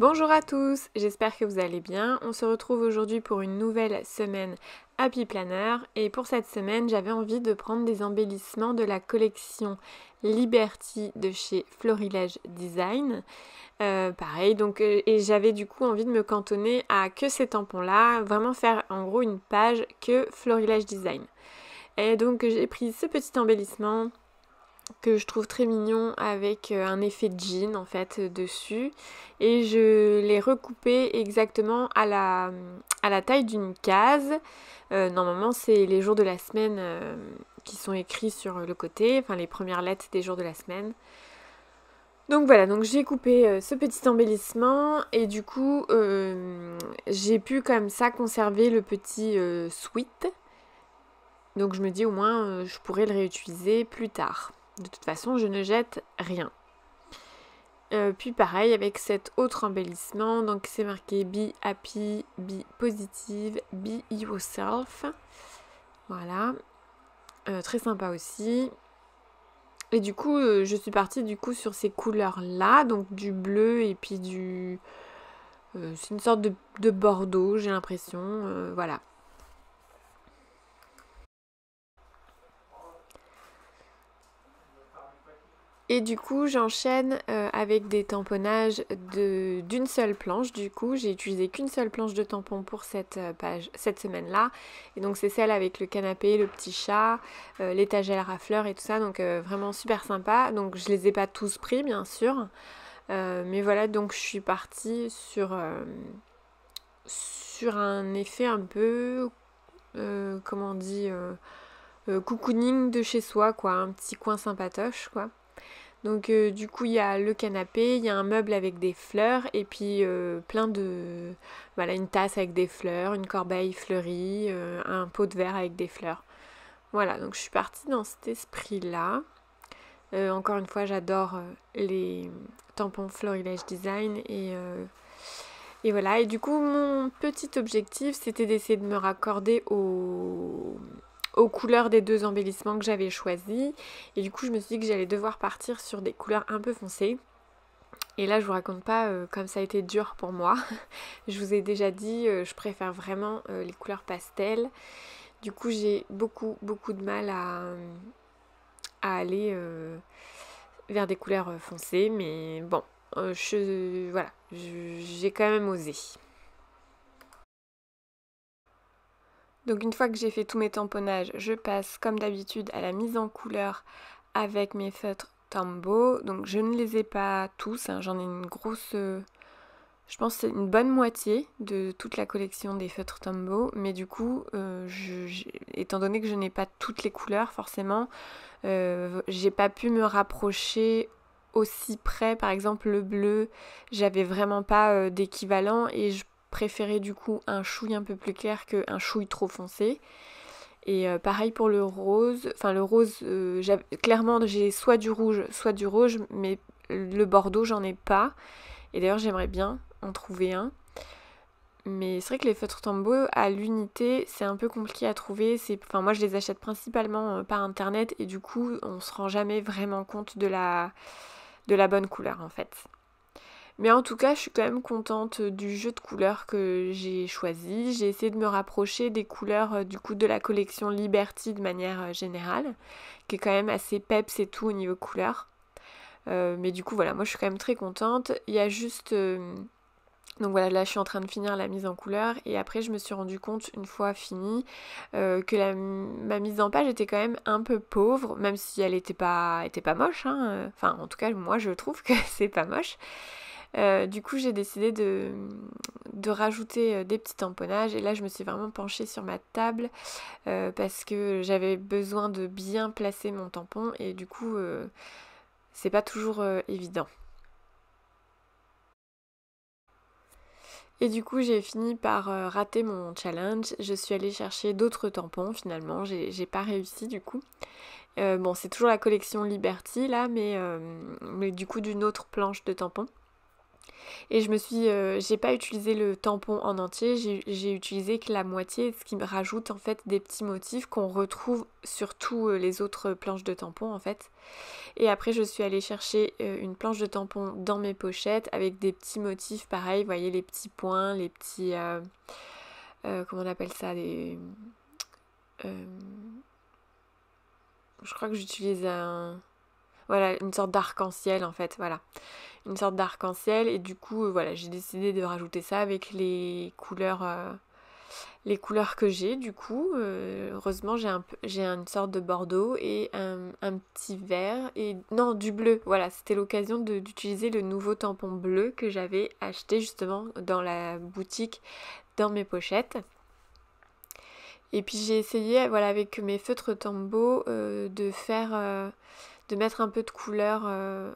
Bonjour à tous, j'espère que vous allez bien. On se retrouve aujourd'hui pour une nouvelle semaine Happy Planner et pour cette semaine j'avais envie de prendre des embellissements de la collection Liberty de chez Florilège Design. Euh, pareil, donc euh, et j'avais du coup envie de me cantonner à que ces tampons-là, vraiment faire en gros une page que Florilège Design. Et donc j'ai pris ce petit embellissement que je trouve très mignon avec euh, un effet de jean en fait euh, dessus et je l'ai recoupé exactement à la, à la taille d'une case. Euh, normalement c'est les jours de la semaine qui sont écrits sur le côté, enfin les premières lettres des jours de la semaine. Donc voilà, donc j'ai coupé ce petit embellissement et du coup j'ai pu comme ça conserver le petit sweat. Donc je me dis au moins je pourrais le réutiliser plus tard. De toute façon, je ne jette rien. Euh, puis pareil avec cet autre embellissement, donc c'est marqué Be Happy, Be Positive, Be Yourself. Voilà. Euh, très sympa aussi. Et du coup, euh, je suis partie du coup sur ces couleurs-là, donc du bleu et puis du... c'est une sorte de, de bordeaux, j'ai l'impression. voilà. Et du coup, j'enchaîne euh, avec des tamponnages d'une seule planche. Du coup, j'ai utilisé qu'une seule planche de tampon pour cette euh, page, cette semaine-là. Et donc, c'est celle avec le canapé, le petit chat, euh, l'étagère à fleurs et tout ça. Donc, vraiment super sympa. Donc, je ne les ai pas tous pris, bien sûr. mais voilà, donc je suis partie sur, sur un effet un peu... comment on dit cocooning de chez soi, quoi, un petit coin sympatoche, quoi. Donc euh, du coup il y a le canapé, il y a un meuble avec des fleurs et puis euh, plein de... Voilà, une tasse avec des fleurs, une corbeille fleurie, euh, un pot de verre avec des fleurs. Voilà, donc je suis partie dans cet esprit-là. encore une fois, j'adore les tampons Florilège Design et, et voilà. Et du coup, mon petit objectif, c'était d'essayer de me raccorder au aux couleurs des deux embellissements que j'avais choisis. Et du coup, je me suis dit que j'allais devoir partir sur des couleurs un peu foncées. Et là, je vous raconte pas euh, comme ça a été dur pour moi. je vous ai déjà dit, euh, je préfère vraiment euh, les couleurs pastel. Du coup, j'ai beaucoup, beaucoup de mal à, à aller vers des couleurs foncées. Mais bon, je, voilà, j'ai quand même osé. Donc une fois que j'ai fait tous mes tamponnages, je passe comme d'habitude à la mise en couleur avec mes feutres Tambo. Donc je ne les ai pas tous, hein, j'en ai une grosse... Euh, je pense c'est une bonne moitié de toute la collection des feutres Tambo, mais du coup, euh, étant donné que je n'ai pas toutes les couleurs forcément, euh, j'ai pas pu me rapprocher aussi près. Par exemple, le bleu, j'avais vraiment pas d'équivalent et je préférer du coup un chouille un peu plus clair qu'un chouille trop foncé. Et euh, pareil pour le rose, enfin le rose, euh, clairement j'ai soit du rouge, soit du rouge, mais le bordeaux j'en ai pas. Et d'ailleurs j'aimerais bien en trouver un. Mais c'est vrai que les feutres Tombow à l'unité, c'est un peu compliqué à trouver. Enfin, moi, je les achète principalement euh, par internet et du coup, on se rend jamais vraiment compte de la, de la bonne couleur en fait. Mais en tout cas, je suis quand même contente euh, du jeu de couleurs que j'ai choisi. J'ai essayé de me rapprocher des couleurs euh, du coup de la collection Liberty de manière euh, générale, qui est quand même assez peps et tout au niveau couleurs. mais du coup, voilà, moi je suis quand même très contente. Il y a juste. donc voilà, là je suis en train de finir la mise en couleur et après je me suis rendu compte une fois fini que ma mise en page était quand même un peu pauvre, même si elle n'était pas, était pas moche. Hein. Enfin, en tout cas, moi je trouve que c'est pas moche. Euh, du coup, j'ai décidé de, rajouter euh, des petits tamponnages et là, je me suis vraiment penchée sur ma table euh, parce que j'avais besoin de bien placer mon tampon et du coup, c'est pas toujours évident. Et du coup, j'ai fini par rater mon challenge. Je suis allée chercher d'autres tampons finalement. J'ai pas réussi du coup. bon, c'est toujours la collection Liberty là, mais, mais du coup d'une autre planche de tampons. Et je me suis, euh, j'ai pas utilisé le tampon en entier, j'ai utilisé que la moitié, ce qui me rajoute en fait des petits motifs qu'on retrouve sur tous euh, les autres planches de tampon en fait. Et après, je suis allée chercher euh, une planche de tampon dans mes pochettes avec des petits motifs, pareils. vous voyez les petits points, les petits, comment on appelle ça, je crois que j'utilise un voilà, une sorte d'arc-en-ciel en fait, voilà. Une sorte d'arc-en-ciel et du coup, euh, voilà, j'ai décidé de rajouter ça avec les couleurs euh, les couleurs que j'ai du coup. Euh, heureusement, j'ai un, une sorte de bordeaux et un, petit vert et non, du bleu. Voilà, c'était l'occasion d'utiliser le nouveau tampon bleu que j'avais acheté justement dans la boutique dans mes pochettes. Et puis j'ai essayé, voilà, avec mes feutres tambo de faire de mettre un peu de couleur. Euh,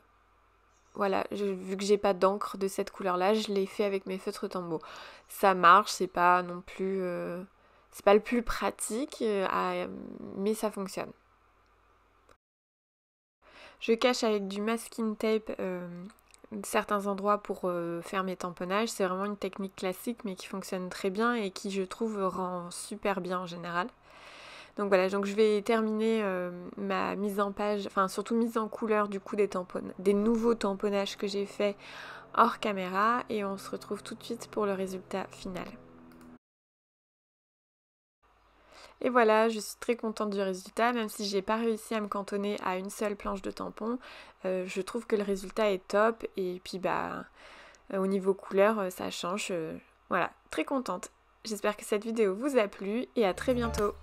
voilà, je, vu que j'ai pas d'encre de cette couleur-là, je l'ai fait avec mes feutres tambour. Ça marche, c'est pas non plus. Euh, c'est pas le plus pratique, euh, mais ça fonctionne. Je cache avec du masking tape certains endroits pour faire mes tamponnages. C'est vraiment une technique classique, mais qui fonctionne très bien et qui, je trouve, rend super bien en général. Donc voilà, donc je vais terminer euh, ma mise en page, enfin surtout mise en couleur du coup des tampons, des nouveaux tamponnages que j'ai fait hors caméra et on se retrouve tout de suite pour le résultat final. Et voilà, je suis très contente du résultat, même si j'ai pas réussi à me cantonner à une seule planche de tampon, euh, je trouve que le résultat est top et puis bah euh, au niveau couleur ça change. voilà, très contente. J'espère que cette vidéo vous a plu et à très bientôt.